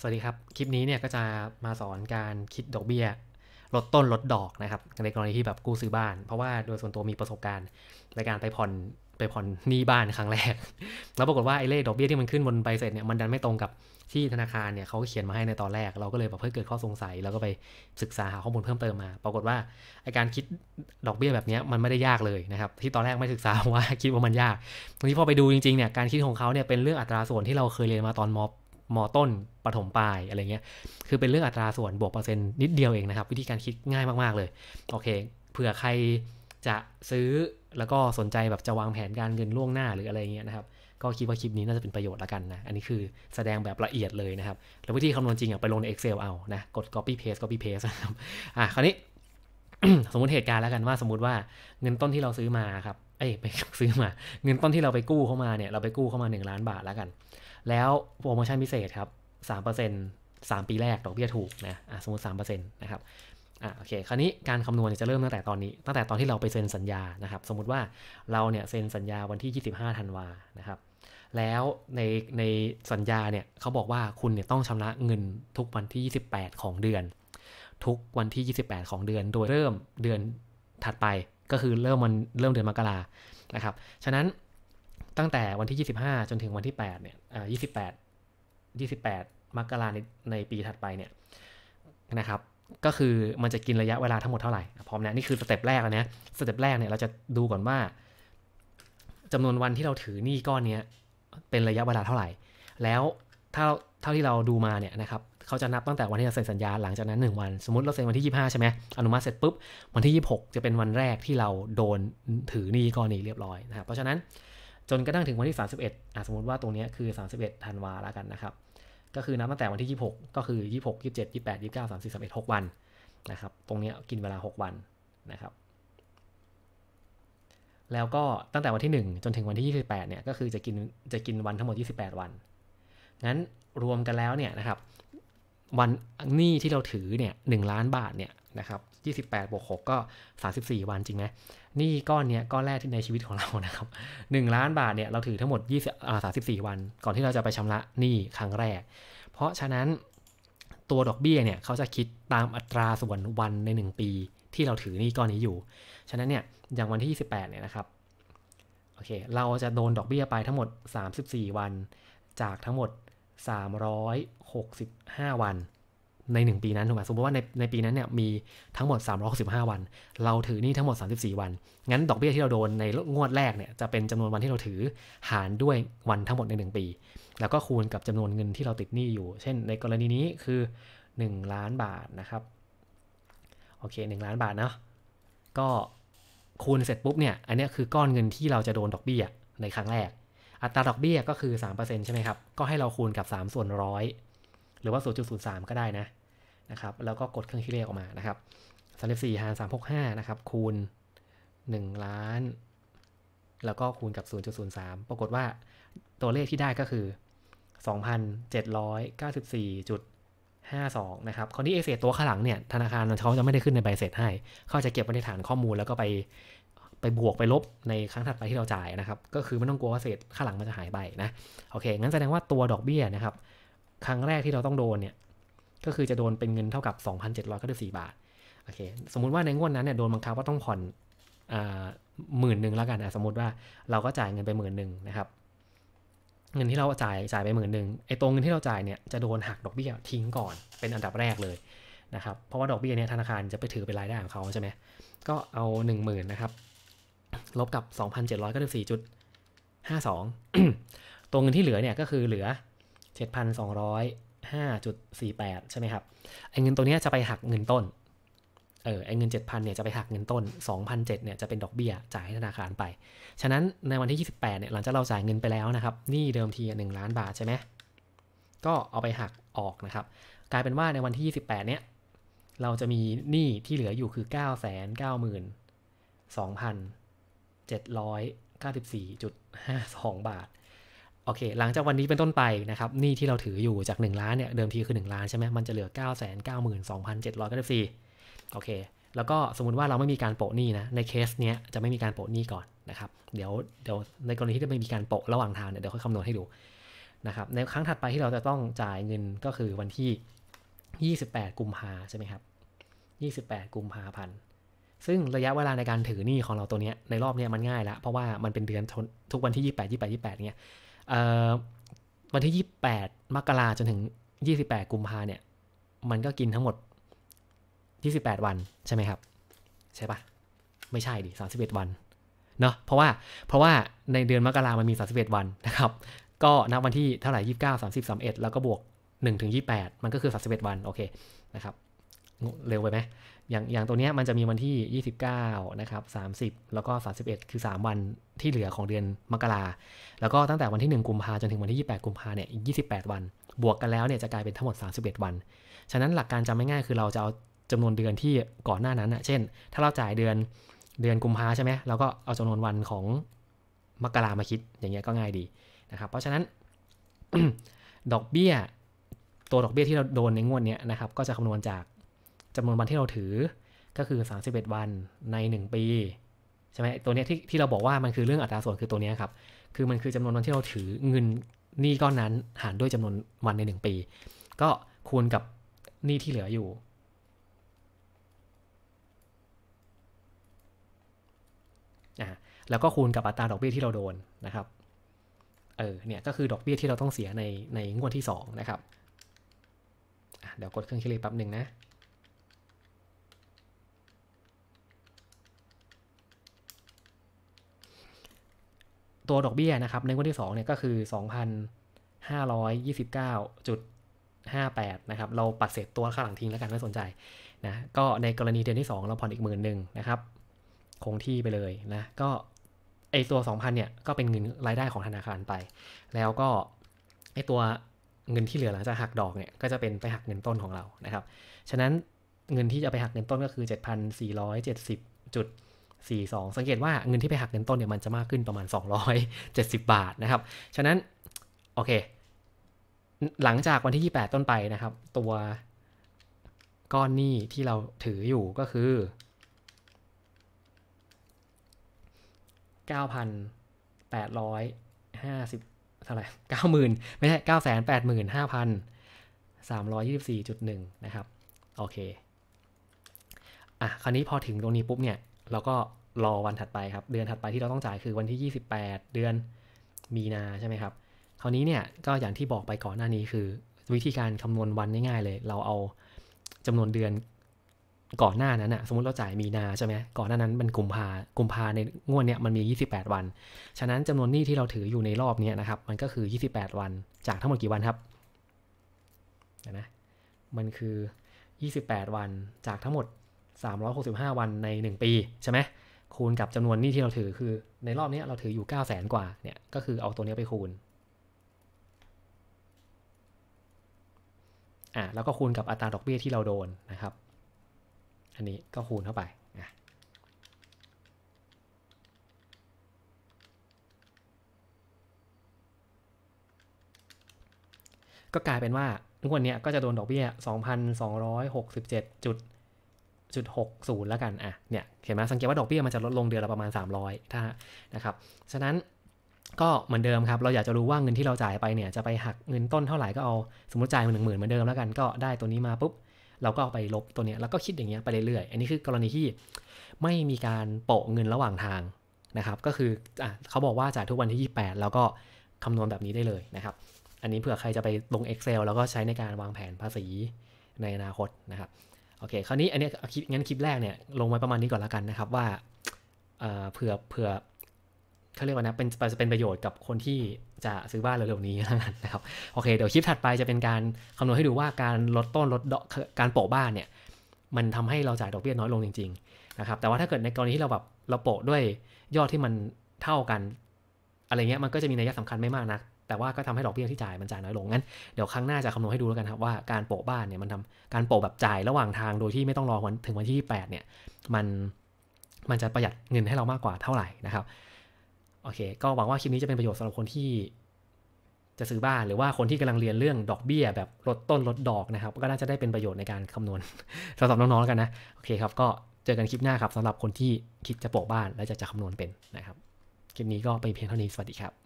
สวัสดีครับคลิปนี้เนี่ยก็จะมาสอนการคิดดอกเบี้ยลดต้นลดดอกนะครับในกรณีที่แบบกู้ซื้อบ้าน เพราะว่าโดยส่วนตัวมีประสบการณ์ ในการไปผ่อนไปผ่อนหนี้บ้านครั้งแรก แล้วปรากฏว่าไอ้เลขดอกเบี้ยที่มันขึ้นบนใบเสร็จเนี่ยมันดันไม่ตรงกับที่ธนาคารเนี่ยเขาเขียนมาให้ในตอนแรก เราก็เลยแบบเพื่อเกิดข้อสงสัยแล้วก็ไปศึกษาหาข้อมูลเพิ่มเติมมาปรากฏว่าไอ้การคิดดอกเบี้ยแบบนี้มันไม่ได้ยากเลยนะครับที่ตอนแรกไม่ศึกษาว่าคิดว่ามันยากตรงที่พอไปดูจริงๆเนี่ยการคิดของเขาเนี่ยเป็นเรื่องอัตราส่วนที่เราเคยเรียนมาตอนมมต้น ปฐมปลาย อะไรเงี้ย คือเป็นเรื่องอัตราส่วน บวกเปอร์เซ็นต์นิดเดียวเองนะครับ วิธีการคิดง่ายมากๆเลย โอเค เผื่อใครจะซื้อ แล้วก็สนใจแบบจะวางแผนการเงินล่วงหน้าหรืออะไรเงี้ยนะครับ ก็คิดว่าคลิปนี้น่าจะเป็นประโยชน์ละกันนะ อันนี้คือแสดงแบบละเอียดเลยนะครับ แล้ววิธีคำนวณจริงอ่ะไปลงใน Excel เอา นะ กด copy paste copy paste นะครับอ่ะคราวนี้ สมมติเหตุการณ์แล้วกันว่าสมมติว่าเงินต้นที่เราซื้อมาครับ เอ้ย ไปซื้อมา เงินต้นที่เราไปกู้เข้ามาเนี่ย เราไปกู้เข้ามา 1 ล้านบาทแล้วกันแล้วโปรโมชั่นพิเศษครับสามเปอร์เซ็นต์สามปีแรกดอกเบี้ยถูกนะะสมมติสามเปอร์เซ็นต์นะครับ อ่ะโอเค คราวนี้การคำนวณจะเริ่มตั้งแต่ตอนนี้ ตั้งแต่ตอนที่เราไปเซ็นสัญญานะครับ สมมติว่าเราเนี่ยเซ็นสัญญาวันที่ 25ธันวานะครับ แล้วในในสัญญาเนี่ยเขาบอกว่าคุณเนี่ยต้องชำระเงินทุกวันที่ 28 ของเดือน ทุกวันที่ 28 ของเดือน โดยเริ่มเดือนถัดไป ก็คือเริ่มมันเริ่มเดือนมกรานะครับ ฉะนั้นตั้งแต่วันที่ 25 จนถึงวันที่8เนี่ยอ่า28 28มกราในในปีถัดไปเนี่ยนะครับ ก็คือมันจะกินระยะเวลาทั้งหมดเท่าไหร่ พร้อมนะ นี่คือสเต็ปแรกแล้วนะสเต็ปแรกเนี่ยเราจะดูก่อนว่า จำนวนวันที่เราถือหนี้ก้อนเนี้ยเป็นระยะเวลาเท่าไหร่ แล้วถ้าเท่าที่เราดูมาเนี่ยนะครับ เขาจะนับตั้งแต่วันที่เราเซ็นสัญญา หลังจากนั้น1วัน สมมติเราเซ็นวันที่25ใช่ไหมอนุมัติเสร็จปุ๊บ วันที่26 จะเป็นวันแรกที่เราโดนถือหนี้ก้อนนี้เรียบร้อยนะครับเพราะฉะนั้นจนกระทั่งถึงวันที่ 31อ่ะสมมติว่าตรงนี้คือ 31 ธันวาแล้วกันนะครับ ก็คือนับตั้งแต่วันที่ 26 ก็คือ 26 27 28 29 30 31 6 วันนะครับ ตรงนี้กินเวลา 6 วันนะครับ แล้วก็ตั้งแต่วันที่ 1 จนถึงวันที่ 28 เนี่ย ก็คือจะกินจะกินวันทั้งหมด 28 วัน งั้นรวมกันแล้วเนี่ยนะครับวันนี้ที่เราถือเนี่ยหล้านบาทเนี่ยนะครับ28บวก6ก็ 34 วันจริงไหมนี่ก้อนเนี้ยก้อนแรกที่ในชีวิตของเรานะครับ1ล้านบาทเนี่ยเราถือทั้งหมด20อ่า34 วันก่อนที่เราจะไปชำระหนี้ครั้งแรกเพราะฉะนั้นตัวดอกเบี้ยเนี่ยเขาจะคิดตามอัตราส่วนวันใน 1 ปี ที่เราถือหนี้ก้อนนี้อยู่ฉะนั้นเนี่ยอย่างวันที่ 28เนี่ยนะครับโอเค เราจะโดนดอกเบี้ยไปทั้งหมด 34 วันจากทั้งหมด365 วัน ใน 1 ปีนั้นถูกไหมสมมติว่าในในปีนั้นเนี่ยมีทั้งหมด 365 วัน เราถือนี่ทั้งหมด 34 วัน งั้นดอกเบี้ยที่เราโดนในงวดแรกเนี่ยจะเป็นจำนวนวันที่เราถือหารด้วยวันทั้งหมดใน 1 ปี แล้วก็คูณกับจำนวนเงินที่เราติดหนี้อยู่ เช่นในกรณีนี้คือ 1 ล้านบาทนะครับโอเค1ล้านบาทเนาะก็คูณเสร็จปุ๊บเนี่ยอันนี้คือก้อนเงินที่เราจะโดนดอกเบี้ยในครั้งแรกอัตราดอกเบี้ยก็คือ 3%ใช่ไหมครับ ก็ให้เราคูณกับ 3 ส่วนร้อยหรือว่า 0.03 ก็ได้นะนะครับ แล้วก็กดเครื่องคิดเลขออกมานะครับ34หาร365 นะครับ คูณ 1 ล้าน แล้วก็คูณกับ 0.03 ปรากฏว่าตัวเลขที่ได้ก็คือ 2,794.52 นะครับคราวนี้เอเซตัวข้างหลังเนี่ย ธนาคารเขาจะไม่ได้ขึ้นในใบเสร็จให้ เขาจะเก็บไว้ในฐานข้อมูลแล้วก็ไปไปบวกไปลบ ในครั้งถัดไปที่เราจ่ายนะครับ ก็คือไม่ต้องกลัวว่าเศษค่าหลังมันจะหายไปนะโอเคงั้นแสดงว่าตัวดอกเบี้ยนะครับ ครั้งแรกที่เราต้องโดนเนี่ย ก็คือจะโดนเป็นเงินเท่ากับ2,794บาทโอเคสมมุติว่าในงวดนั้นเนี่ยโดนบังคับว่าต้องผ่อนหมื่นหนึ่งแล้วกันนะสมมติว่าเราก็จ่ายเงินไปหมื่นหนึ่งนะครับ เงินที่เราจ่ายจ่ายไปหมื่นหนึ่งไอ้ตรงเงินที่เราจ่ายเนี่ยจะโดนหักดอกเบี้ย ทิ้งก่อนเป็นอันดับแรกเลยนะครับเพราะว่าดอกเบี้ยเนี่ยธนาคารจะไปถือเป็นรายได้ของเขาใช่ไหมก็เอา1 0,000นะครับลบกับ 2,794.52จุดตัวเงินที่เหลือเนี่ยก็คือเหลือ 7,205.48ใช่ไหมครับ ไอ้เงินตัวนี้จะไปหักเงินต้น เออไอ้เงิน7,000เนี่ยจะไปหักเงินต้น2,007เนี่ยจะเป็นดอกเบี้ยจ่ายให้ธนาคารไป ฉะนั้นในวันที่ 28เนี่ยหลังจากเราจ่ายเงินไปแล้วนะครับนี่เดิมที 1 ล้านบาทใช่ไหมก็เอาไปหักออกนะครับกลายเป็นว่าในวันที่28เนี่ยเราจะมีหนี้ที่เหลืออยู่คือ9 9 0 0 2,000 794.52 บาทโอเค หลังจากวันนี้เป็นต้นไปนะครับหนี้ที่เราถืออยู่จาก 1 ล้าน เนี่ย เดิมทีคือ 1 ล้าน ใช่ไหมมันจะเหลือ 9 9 2 7 9 4โอเค แล้วก็สมมติว่าเราไม่มีการโปะหนี้นะในเคสเนี้ยจะไม่มีการโปะหนี้ก่อนนะครับเดี๋ยวเดี๋ยวในกรณีที่ไม่มีการโปะ ระหว่างทางเนี่ยเดี๋ยวค่อยคำนวณให้ดูนะครับในครั้งถัดไปที่เราจะต้องจ่ายเงินก็คือวันที่ 28 กุมภาใช่ไหมครับ28 กุมภาพันธ์ซึ่งระยะเวลาในการถือหนี้ของเราตัวเนี้ยในรอบเนี้ยมันง่ายละเพราะว่ามันเป็นเดือนทุกวันที่ 28 28 28เนี่ยวันที่ 28 มกราจนถึง 28กุมภาเนี่ย มันก็กินทั้งหมด 28 วันใช่ไหมครับใช่ปะไม่ใช่ดิ31 วันเนาะเพราะว่าเพราะว่าในเดือนมกรามันมี31 วันนะครับ ก็นับวันที่เท่าไหร่29 30 31แล้วก็บวก1ถึง28 มันก็คือ31วันโอเคนะครับเร็วไปไหมอย่างอย่างตัวเนี้ยมันจะมีวันที่ 29นะครับ30 แล้วก็31คือ3วันที่เหลือของเดือนมกรา แล้วก็ตั้งแต่วันที่1กุมภาจนถึงวันที่ 28กุมภาเนี่ยอีก28 วัน บวกกันแล้วเนี่ยจะกลายเป็นทั้งหมด 31 วัน ฉะนั้นหลักการจำง่ายๆคือเราจะเอาจำนวนเดือนที่ก่อนหน้านั้นอะเช่น ถ้าเราจ่ายเดือนเดือนกุมภาใช่ไหมเราก็เอาจำนวนวันของมกรามาคิดอย่างเงี้ยก็ง่ายดีนะครับ เพราะฉะนั้นดอกเบี้ยตัวดอกเบี้ยที่เราโดนในงวดเนี้นะครับก็จะคำนวณจากจำนวนวันที่เราถือก็คือ 31 วันใน 1 ปีใช่ไหมตัวเนี้ยที่ที่เราบอกว่ามันคือเรื่องอัตราส่วนคือตัวเนี้ยครับ คือมันคือจำนวนวันที่เราถือเงินหนี้ก้อนนั้นหารด้วยจำนวนวันใน 1 ปี ก็คูณกับหนี้ที่เหลืออยู่แล้วก็คูณกับอัตราดอกเบี้ยที่เราโดนนะครับเออเนี่ยก็คือดอกเบี้ยที่เราต้องเสียในในงวดที่2นะครับเดี๋ยวกดเครื่องคิดเลขแป๊บหนึ่งนะตัวดอกเบี้ยนะครับในงวดที่2เนี่ยก็คือ 2,529.58นะครับเราปัดเศษตัวข้างหลังทิ้งแล้วกันไม่สนใจนะก็ในกรณีเดือนที่ 2 เราผ่อนอีกหมื่นหนึ่งนะครับ คงที่ไปเลยนะก็ไอตัว 2,000เนี่ยก็เป็นเงินรายได้ของธนาคารไป แล้วก็ไอตัวเงินที่เหลือหลังจากหักดอกเนี่ยก็จะเป็นไปหักเงินต้นของเรานะครับ ฉะนั้นเงินที่จะไปหักเงินต้นก็คือ7 4 7 0ุดสี่สังเกตว่าเงินที่ไปหักเงินต้นเนี่ยมันจะมากขึ้นประมาณ 270 บาทนะครับ ฉะนั้น โอเค หลังจากวันที่ 28 ต้นไปนะครับ ตัวก้อนหนี้ที่เราถืออยู่ก็คือ9,850เท่าไหร่90,000ไม่ใช่985,324.1 นะครับ โอเค อ่ะคราวนี้พอถึงตรงนี้ปุ๊บเนี่ยแล้วก็รอวันถัดไปครับ เดือนถัดไปที่เราต้องจ่ายคือวันที่ 28 เดือนมีนาใช่ไหมครับคราวนี้เนี่ยก็อย่างที่บอกไปก่อนหน้านี้คือวิธีการคำนวณวันง่าย ๆเลย เราเอาจำนวนเดือนก่อนหน้านั้นอะสมมติเราจ่ายมีนาใช่ไหมก่อนหน้านั้นมันกุมภากุมภาในงวดเนี้ยมันมี 28 วัน ฉะนั้นจำนวนหนี้ที่เราถืออยู่ในรอบเนี้ยนะครับ มันก็คือ 28 วันจากทั้งหมดกี่วันครับนะมันคือ 28 วันจากทั้งหมด365 วันใน 1 ปี ใช่ไหมคูณกับจำนวนนี้ที่เราถือคือ ในรอบนี้เราถืออยู่ 9 0 0แสนกว่าเนี่ยก็คือเอาตัวนี้ไปคูณอ่ะแล้วก็คูณกับอัตราดอกเบี้ยที่เราโดนนะครับ อันนี้ก็คูณเข้าไปอ่ะก็กลายเป็นว่างวดเนี้ยก็จะโดนดอกเบี้ย2,267.5น6 0แล้วกัน อ่ะ เนี่ยเห็นไหมสังเกตว่าดอกเบี้ยมันจะลดลงเดือนละประมาณ 300 ถ้านะครับ ฉะนั้นก็เหมือนเดิมครับ เราอยากจะรู้ว่าเงินที่เราจ่ายไปเนี่ย จะไปหักเงินต้นเท่าไหร่ก็เอาสมมติจ่ายมาหนึ่งหมื่นเหมือนเดิมแล้วกัน ก็ได้ตัวนี้มาปุ๊บเราก็เอาไปลบตัวเนี้ยแล้วก็คิดอย่างเงี้ยไปเรื่อยๆ อันนี้คือกรณีที่ไม่มีการโปะเงินระหว่างทางนะครับก็คือ อ่ะเขาบอกว่าจ่ายทุกวันที่ 28 แล้วก็คำนวณแบบนี้ได้เลยนะครับ อันนี้เผื่อใครจะไปลง Excel แล้วก็ใช้ในการวางแผนภาษีในอนาคตนะครับโอเค คราวนี้อันนี้คลิปงั้นคลิปแรกเนี่ยลงไว้ประมาณนี้ก่อนละกันนะครับ ว่าเผื่อ เผื่อเขาเรียกว่านะเป็นจะเป็นประโยชน์กับคนที่จะซื้อบ้านเร็วๆนี้แล้วกันนะครับโอเคเดี๋ยวคลิปถัดไปจะเป็นการคำนวณให้ดูว่าการลดต้นลดดอการโปะบ้านเนี่ยมันทำให้เราจ่ายดอกเบี้ยน้อยลงจริงๆนะครับแต่ว่าถ้าเกิดในกรณีที่เราแบบเราโปะด้วยยอดที่มันเท่ากัน อะไรเงี้ยมันก็จะมีนัยสำคัญไม่มากนะักแต่ว่าก็ทำให้ดอกเบี้ยที่จ่ายมันจ่ายน้อยลงงั้น เดี๋ยวครั้งหน้าจะคำนวณให้ดูแล้วกันครับ ว่าการโปะบ้านเนี่ยมันทำการโปะแบบจ่ายระหว่างทางโดยที่ไม่ต้องรอวันถึงวันที่8เนี่ยมันมันจะประหยัดเงินให้เรามากกว่าเท่าไหร่นะครับโอเค ก็หวังว่าคลิปนี้จะเป็นประโยชน์สำหรับคนที่จะซื้อบ้าน หรือว่าคนที่กำลังเรียนเรื่องดอกเบี้ยแบบลดต้นลดดอกนะครับ ก็น่าจะได้เป็นประโยชน์ในการคำนวณสำหรับน้องๆแล้วกันนะโอเคครับก็เจอกันคลิปหน้าครับสำหรับคนที่คิดจะโปะบ้านและจะจะคำนวณเป็นนะครับคลิปนี้ก็ไปเพียงเท่านี้สวัสดีครับ